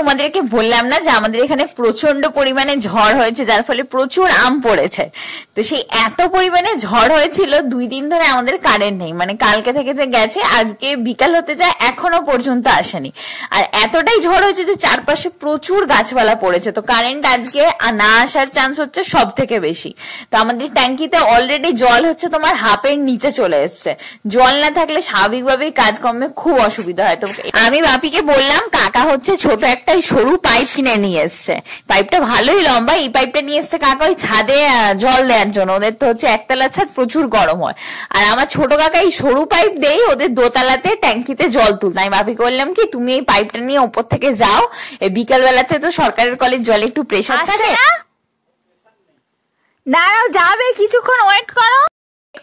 তোমাদেরকে বললাম না যে আমাদের এখানে প্রচন্ড পরিমাণে ঝড় হয়েছে যার ফলে প্রচুর আম পড়েছে তো সেই এত পরিমাণে ঝড় হয়েছিল দুই দিন ধরে আমাদের কারেন্ট নেই মানে কালকে থেকে যে গেছে আজকে বিকাল হতে যায় এখনো পর্যন্ত আসেনি আর এতটাই ঝড় হয়েছে যে চারপাশে প্রচুর গাছপালা পড়েছে তো কারেন্ট আজকে না আসার চান্স হচ্ছে সব থেকে বেশি তো আমাদের ট্যাঙ্কিতে অলরেডি জল হচ্ছে তোমার হাফের নিচে চলে এসছে জল না থাকলে স্বাভাবিকভাবেই কাজকর্মে খুব অসুবিধা হয় তো আমি বাপিকে বললাম কাকা হচ্ছে ছোট একটা সরু পাইপ কিনে নিয়ে এসছে পাইপটা ভালোই লম্বা এই পাইপটা নিয়ে এসছে কাকা ওই ছাদে জল দেওয়ার জন্য ওদের তো হচ্ছে একতলার ছাদ প্রচুর গরম হয় আর আমার ছোট কাকা এই সরু পাইপ দেই ওদের দোতলাতে ট্যাঙ্কিতে জল তুলতে আমি ভাবি করলাম কি তুমি এই পাইপটা নিয়ে ওপর থেকে যাও বিকাল বেলাতে তো সরকারের কলের জলে একটু প্রেশার থাকে দাঁড়াও যাবে কিছুক্ষণ ওয়েট করো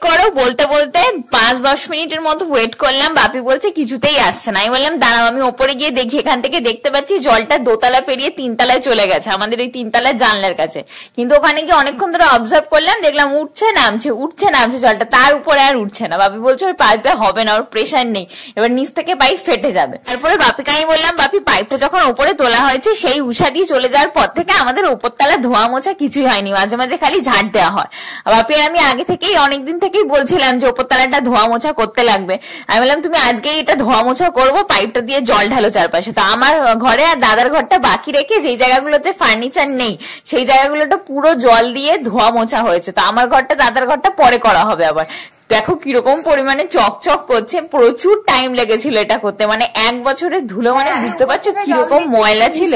করো বলতে বলতে পাঁচ দশ মিনিটের মতো ওয়েট করলাম বাপি বলছে কিছুতেই আসছে না আমি বললাম দাঁড়াও আমি ওপরে গিয়ে দেখি এখান থেকে দেখতে পাচ্ছি জলটা দোতলা পেরিয়ে তিনতলায় চলে গেছে আমাদের ওই তিনতলায় জানলার কাছে কিন্তু ওখানে গিয়ে অনেকক্ষণ ধরে অবজার্ভ করলাম দেখলাম উঠছে নামছে উঠছে নামছে জলটা তার উপরে আর উঠছে না বাপি বলছে ওই পাইপে হবে না ওর প্রেশার নেই এবার নিচ থেকে পাইপ ফেটে যাবে তারপরে বাপিকে আমি বললাম বাপি পাইপটা যখন ওপরে তোলা হয়েছে সেই উষা দিয়ে চলে যাওয়ার পর থেকে আমাদের ওপরতলা ধোয়া মোছা কিছুই হয়নি মাঝে মাঝে খালি ঝাড় দেওয়া হয় বাপি আমি আগে থেকেই অনেকদিন থেকেই বলছিলাম যে উপরতলাটা ধোয়া মোছা করতে লাগবে আমি বললাম তুমি আজকে এটা ধোয়া মোছা করবো পাইপটা দিয়ে জল ঢালো চারপাশে তো আমার ঘরে আর দাদার ঘরটা বাকি রেখে যেই জায়গাগুলোতে ফার্নিচার নেই সেই জায়গাগুলোটা পুরো জল দিয়ে ধোয়া মোছা হয়েছে তো আমার ঘরটা দাদার ঘরটা পরে করা হবে আবার দেখো কিরকম পরিমাণে চকচক করছে প্রচুর টাইম লেগেছিল এটা করতে মানে এক বছরের ধুলো মানে হ্যাঁ, বুঝতে পারছো কিরকম ময়লা ছিল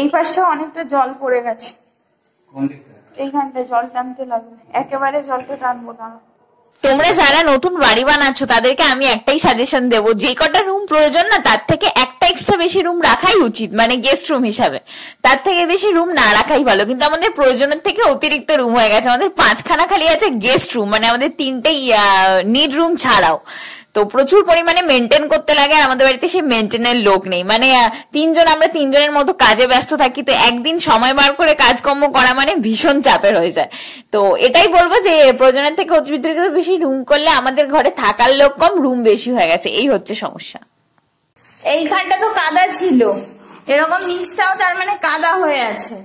এই পাশটা অনেকটা জল পড়ে গেছে কোন দিক এইখানটায় জল টানতে লাগবে একেবারে জলটা টানবো দাঁড়া তোমরা যারা নতুন বাড়ি বানাচ্ছ তাদেরকে আমি একটাই সাজেশন দেব যে কটা রুম প্রয়োজন না তার থেকে একটা এক্সট্রা বেশি রুম রাখাই উচিত মানে গেস্ট রুম হিসাবে তার থেকে বেশি রুম না রাখাই ভালো কিন্তু আমাদের প্রয়োজনের থেকে অতিরিক্ত রুম হয়ে গেছে আমাদের পাঁচখানা খালি আছে গেস্ট রুম মানে আমাদের তিনটে নিড রুম ছাড়াও তো প্রচুর পরিমাণে মেনটেন করতে লাগে আর আমাদের বাড়িতে সেই মেনটেনের লোক নেই মানে তিনজন আমরা তিনজনের মতো কাজে ব্যস্ত থাকি তো একদিন সময় বার করে কাজকর্ম করা মানে ভীষণ চাপের হয়ে যায় তো এটাই বলবো যে প্রয়োজনের থেকে অতিরিক্ত বেশি রুম করলে আমাদের ঘরে থাকার লোক কম রুম বেশি হয়ে গেছে এই হচ্ছে সমস্যা এইখানটা তো কাদা ছিল এরকম নিচটাও তার মানে কাদা হয়ে আছে